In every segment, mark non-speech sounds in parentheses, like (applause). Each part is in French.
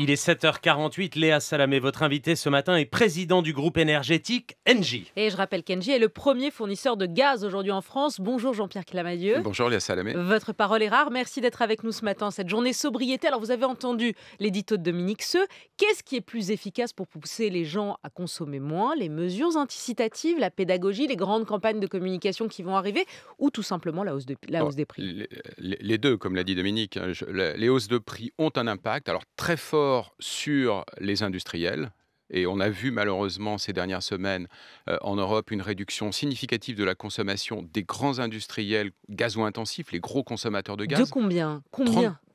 Il est 7h48, Léa Salamé, votre invité ce matin est président du groupe énergétique Engie. Et je rappelle qu'Engie est le premier fournisseur de gaz aujourd'hui en France. Bonjour Jean-Pierre Clamadieu. Bonjour Léa Salamé. Votre parole est rare, merci d'être avec nous ce matin. Cette journée sobriété, alors vous avez entendu l'édito de Dominique Seux. Qu'est-ce qui est plus efficace pour pousser les gens à consommer moins Les mesures anticipatives, la pédagogie, les grandes campagnes de communication qui vont arriver ou tout simplement la hausse, la hausse des prix les, les deux, comme l'a dit Dominique, hein, les hausses de prix ont un impact, alors très fort sur les industriels, et on a vu malheureusement ces dernières semaines euh, en Europe une réduction significative de la consommation des grands industriels gazo-intensifs, les gros consommateurs de gaz. De combien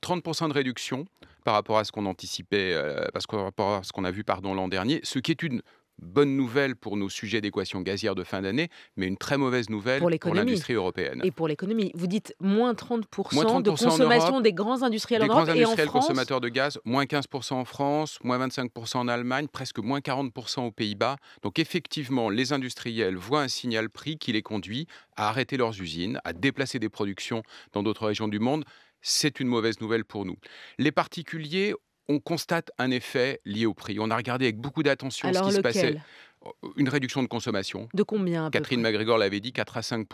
30, de réduction par rapport à ce qu'on anticipait, euh, parce que, par rapport à ce qu'on a vu pardon l'an dernier, ce qui est une bonne nouvelle pour nos sujets d'équation gazière de fin d'année, mais une très mauvaise nouvelle pour, l'industrie européenne. Et pour l'économie. Vous dites moins 30%, de consommation des grands industriels en Europe et en France. consommateurs de gaz, moins 15% en France, moins 25% en Allemagne, presque moins 40% aux Pays-Bas. Donc effectivement, les industriels voient un signal prix qui les conduit à arrêter leurs usines, à déplacer des productions dans d'autres régions du monde c'est une mauvaise nouvelle pour nous. Les particuliers on constate un effet lié au prix. On a regardé avec beaucoup d'attention ce qui se passait oh, une réduction de consommation. De combien Catherine McGregor l'avait dit, 4 à 5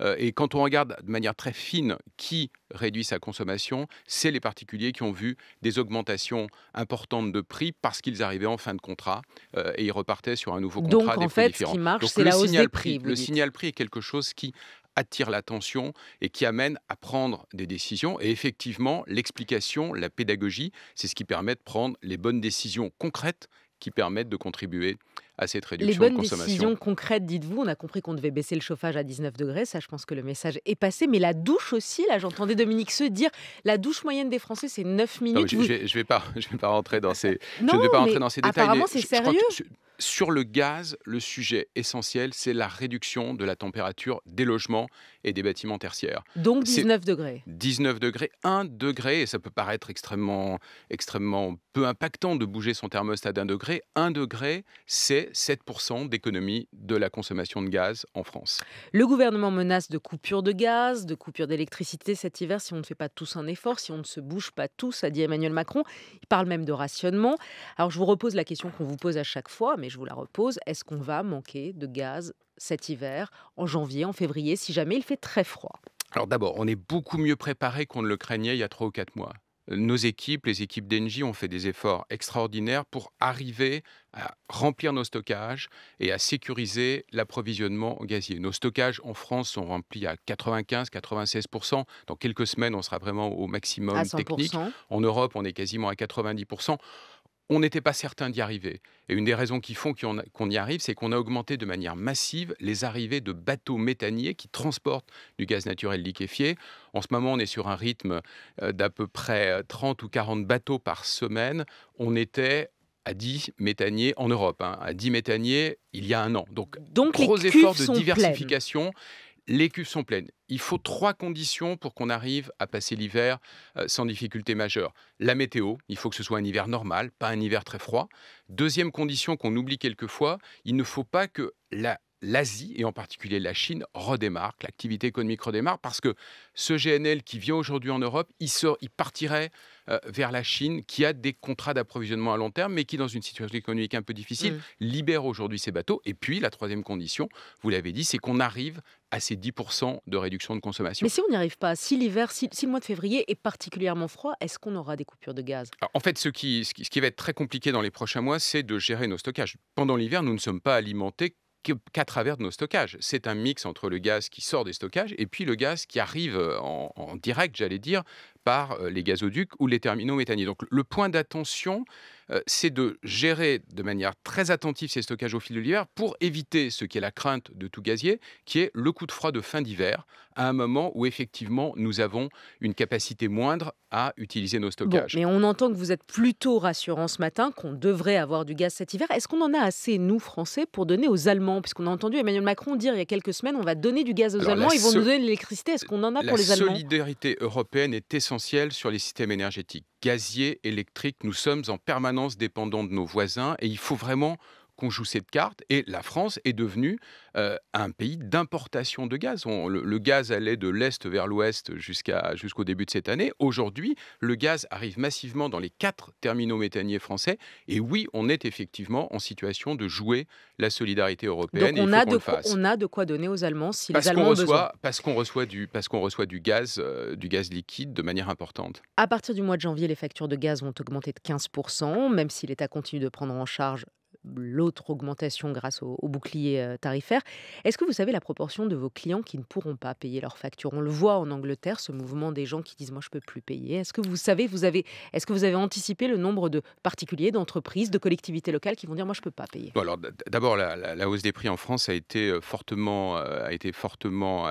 euh, Et quand on regarde de manière très fine qui réduit sa consommation, c'est les particuliers qui ont vu des augmentations importantes de prix parce qu'ils arrivaient en fin de contrat euh, et ils repartaient sur un nouveau contrat. Donc en fait, qui marche, c'est la hausse prix. le signal prix est quelque chose qui attire l'attention et qui amène à prendre des décisions. Et effectivement, l'explication, la pédagogie, c'est ce qui permet de prendre les bonnes décisions concrètes qui permettent de contribuer à cette réduction Les bonnes décisions concrètes, dites-vous. On a compris qu'on devait baisser le chauffage à 19 degrés. Ça, je pense que le message est passé. Mais la douche aussi, là, j'entendais Dominique se dire la douche moyenne des Français, c'est 9 minutes. je ne vais, pas, (laughs) je vais pas rentrer dans ces, je vais pas rentrer dans ces détails. Apparemment, c'est sérieux. Sur le gaz, le sujet essentiel, c'est la réduction de la température des logements et des bâtiments tertiaires. Donc 19 degrés. 19 degrés, 1 degré, et ça peut paraître extrêmement, extrêmement peu impactant de bouger son thermostat d'un degré. 1 degré, c'est 7% d'économie de la consommation de gaz en France. Le gouvernement menace de coupures de gaz, de coupures d'électricité cet hiver si on ne fait pas tous un effort, si on ne se bouge pas tous, a dit Emmanuel Macron. Il parle même de rationnement. Alors je vous repose la question qu'on vous pose à chaque fois, mais je vous la repose, est-ce qu'on va manquer de gaz cet hiver, en janvier, en février, si jamais il fait très froid Alors d'abord, on est beaucoup mieux préparé qu'on ne le craignait il y a trois ou quatre mois nos équipes, les équipes d'Engie ont fait des efforts extraordinaires pour arriver à remplir nos stockages et à sécuriser l'approvisionnement gazier. Nos stockages en France sont remplis à 95-96%. Dans quelques semaines, on sera vraiment au maximum technique. En Europe, on est quasiment à 90% on n'était pas certain d'y arriver. Et une des raisons qui font qu'on y arrive, c'est qu'on a augmenté de manière massive les arrivées de bateaux méthaniers qui transportent du gaz naturel liquéfié. En ce moment, on est sur un rythme euh, d'à peu près 30 euh, ou 40 bateaux par semaine. On était à 10 méthaniers en Europe, hein. à 10 méthaniers il y a un an. Donc, Donc gros efforts de diversification. Les cuves sont pleines. Il faut trois conditions pour qu'on arrive à passer l'hiver euh, sans difficulté majeure. La météo, il faut que ce soit un hiver normal, pas un hiver très froid. Deuxième condition qu'on oublie quelquefois, il ne faut pas que l'Asie et en particulier la Chine redémarre, l'activité économique redémarre parce que ce GNL qui vient aujourd'hui en Europe, il, sort, il partirait euh, vers la Chine, qui a des contrats d'approvisionnement à long terme, mais qui, dans une situation économique un peu difficile, mm. libère aujourd'hui ses bateaux. Et puis, la troisième condition, vous l'avez dit, c'est qu'on arrive à ces 10% de réduction de consommation. Mais si on n'y arrive pas, si l'hiver, si, le mois de février est particulièrement froid, est-ce qu'on aura des coupures de gaz En fait, ce qui, va être très compliqué dans les prochains mois, c'est de gérer nos stockages. Pendant l'hiver, nous ne sommes pas alimentés qu'à travers nos stockages. C'est un mix entre le gaz qui sort des stockages et puis le gaz qui arrive euh, en direct, j'allais dire, par les gazoducs ou les terminaux méthaniers. Donc le point d'attention, c'est de gérer de manière très attentive ces stockages au fil de l'hiver pour éviter ce qui est la crainte de tout gazier, qui est le coup de froid de fin d'hiver, à un moment où effectivement nous avons une capacité moindre à utiliser nos stockages. mais on entend que vous êtes plutôt rassurant ce matin, qu'on devrait avoir du gaz cet hiver. Est-ce qu'on en a assez, nous, Français, pour donner aux Allemands Puisqu'on a entendu Emmanuel Macron dire il y a quelques semaines, on va donner du gaz aux Allemands, ils vont nous donner de l'électricité. Est-ce qu'on en a pour les Allemands La solidarité européenne est essentiel sur les systèmes énergétiques, gaziers, électriques. Nous sommes en permanence dépendants de nos voisins et il faut vraiment qu'on joue cette carte et la France est devenue euh, un pays d'importation de gaz. le, gaz allait de l'Est vers l'Ouest jusqu'à, jusqu'au début de cette année. Aujourd'hui, le gaz arrive massivement dans les quatre terminaux méthaniers français. Et oui, on est effectivement en situation de jouer la solidarité européenne. on, a, de quoi, a de quoi donner aux Allemands si les Allemands ont besoin. Parce qu'on reçoit du, parce qu'on reçoit du gaz, euh, du gaz liquide de manière importante. À partir du mois de janvier, les factures de gaz vont augmenter de 15%, même si l'État continue de prendre en charge l'autre augmentation grâce au, bouclier euh, tarifaire. Est-ce que vous savez la proportion de vos clients qui ne pourront pas payer leurs factures On le voit en Angleterre, ce mouvement des gens qui disent moi je peux plus payer. Est-ce que vous savez, vous avez, est-ce que vous avez anticipé le nombre de particuliers, d'entreprises, de collectivités locales qui vont dire moi je peux pas payer Alors d'abord la, la, hausse des prix en France a été euh, fortement, euh, a été fortement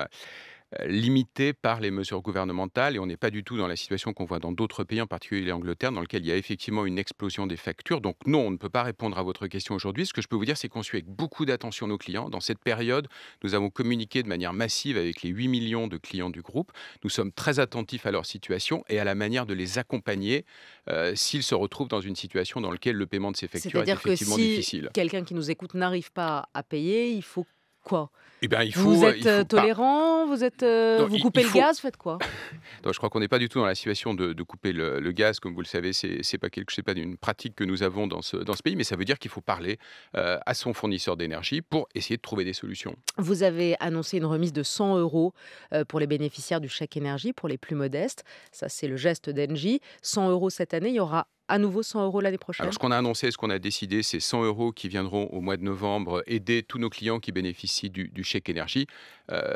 euh, limité par les mesures gouvernementales et on n'est pas du tout dans la situation qu'on voit dans d'autres pays, en particulier l'Angleterre, dans lequel il y a effectivement une explosion des factures. Donc non, on ne peut pas répondre à votre question aujourd'hui. Ce que je peux vous dire, c'est qu'on suit avec beaucoup d'attention nos clients. Dans cette période, nous avons communiqué de manière massive avec les 8 millions de clients du groupe. Nous sommes très attentifs à leur situation et à la manière de les accompagner euh, s'ils se retrouvent dans une situation dans laquelle le paiement de ces factures est, effectivement que si difficile. Quelqu'un qui nous écoute n'arrive pas à payer, il faut quoi eh ben, il faut, vous euh, êtes euh, tolérant, vous êtes, euh, vous coupez le gaz, faites quoi Donc, (laughs) je crois qu'on n'est pas du tout dans la situation de, couper le, gaz, comme vous le savez, c'est n'est pas quelque, pas une pratique que nous avons dans ce, dans ce pays, mais ça veut dire qu'il faut parler à son fournisseur d'énergie pour essayer de trouver des solutions. Vous avez annoncé une remise de 100 euros pour les bénéficiaires du chèque énergie, pour les plus modestes. Ça, c'est le geste d'Engie. 100 euros cette année, il y aura à nouveau 100 euros l'année prochaine ce qu'on a annoncé, ce qu'on a décidé, c'est 100 euros qui viendront au mois de novembre aider tous nos clients qui bénéficient du, chèque énergie. Euh,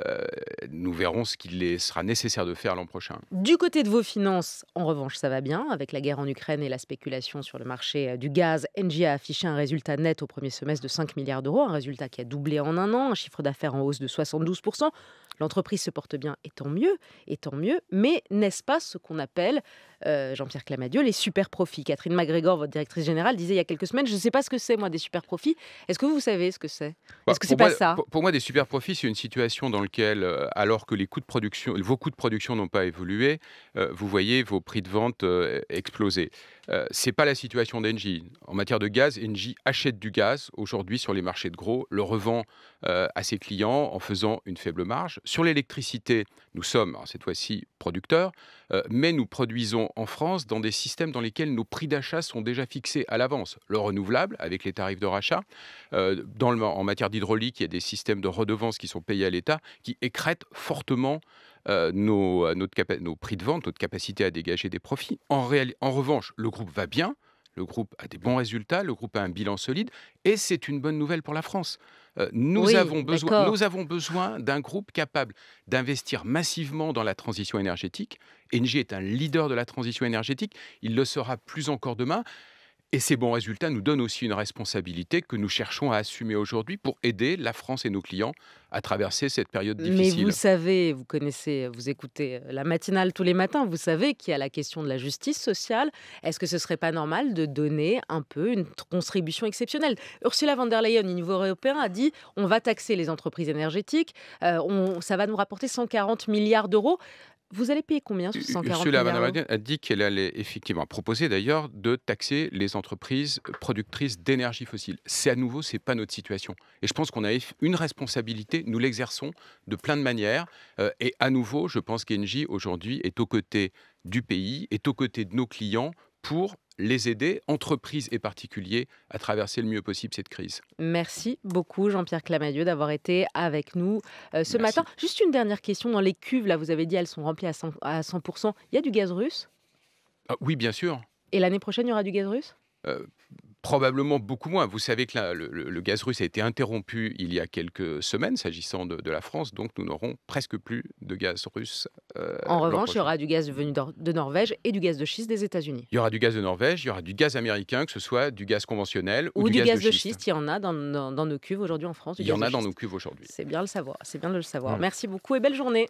nous verrons ce qu'il sera nécessaire de faire l'an prochain. Du côté de vos finances, en revanche, ça va bien. Avec la guerre en Ukraine et la spéculation sur le marché euh, du gaz, Engie a affiché un résultat net au premier semestre de 5 milliards d'euros, un résultat qui a doublé en un an, un chiffre d'affaires en hausse de 72%. L'entreprise se porte bien et tant mieux, et tant mieux, mais n'est-ce pas ce qu'on appelle, euh, Jean-Pierre Clamadieu, les super profits Catherine McGregor, votre directrice générale, disait il y a quelques semaines, je ne sais pas ce que c'est moi des super profits. Est-ce que vous savez ce que c'est bah, Est-ce que c'est pas ça Pour moi, des super profits, c'est une situation dans laquelle, euh, alors que les coûts de production, vos coûts de production n'ont pas évolué, euh, vous voyez vos prix de vente exploser. Euh, c'est n'est pas la situation d'Engie. En matière de gaz, Engie achète du gaz aujourd'hui sur les marchés de gros, le revend euh, à ses clients en faisant une faible marge. Sur l'électricité, nous sommes cette fois-ci producteurs, euh, mais nous produisons en France dans des systèmes dans lesquels nos prix d'achat sont déjà fixés à l'avance. Le renouvelable, avec les tarifs de rachat. dans le, en matière d'hydraulique, il y a des systèmes de redevances qui sont payés à l'État qui écrètent fortement euh, nos, nos, prix de vente, notre capacité à dégager des profits. En, revanche, le groupe va bien, le groupe a des bons résultats, le groupe a un bilan solide, et c'est une bonne nouvelle pour la France. Euh, nous, avons besoin, nous avons besoin d'un groupe capable d'investir massivement dans la transition énergétique. Engie est un leader de la transition énergétique, il le sera plus encore demain. Et ces bons résultats nous donnent aussi une responsabilité que nous cherchons à assumer aujourd'hui pour aider la France et nos clients à traverser cette période difficile. Mais vous savez, vous connaissez, vous écoutez euh, la matinale tous les matins, vous savez qu'il y a la question de la justice sociale. Est-ce que ce serait pas normal de donner un peu une contribution exceptionnelle Ursula von der Leyen, au niveau européen, a dit on va taxer les entreprises énergétiques, euh, ça va nous rapporter 140 milliards d'euros. Vous allez payer combien sur 140 Ursula milliards a dit qu'elle allait effectivement proposer d'ailleurs de taxer les entreprises productrices d'énergie fossile. C'est à nouveau, c'est pas notre situation. Et je pense qu'on a une responsabilité, nous l'exerçons de plein de manières. Euh, et à nouveau, je pense qu'Engie aujourd'hui est aux côtés du pays, est aux côtés de nos clients pour les aider, entreprises et particuliers, à traverser le mieux possible cette crise. Merci beaucoup Jean-Pierre Clamadieu d'avoir été avec nous euh, ce matin. Juste une dernière question, dans les cuves, là vous avez dit elles sont remplies à 100%, il y a du gaz russe ah Oui bien sûr. Et l'année prochaine il y aura du gaz russe euh, probablement beaucoup moins. Vous savez que le, gaz russe a été interrompu il y a quelques semaines s'agissant de, la France, donc nous n'aurons presque plus de gaz russe. Euh, en revanche, il y aura du gaz venu de Norvège et du gaz de schiste des États-Unis. Il y aura du gaz de Norvège, il y aura du gaz américain, que ce soit du gaz conventionnel ou, ou du, gaz, de, schiste. Il y en a dans, nos cuves aujourd'hui en France. il y en a dans nos cuves aujourd'hui. C'est bien le savoir, c'est bien de le savoir. Mm. Merci beaucoup et belle journée.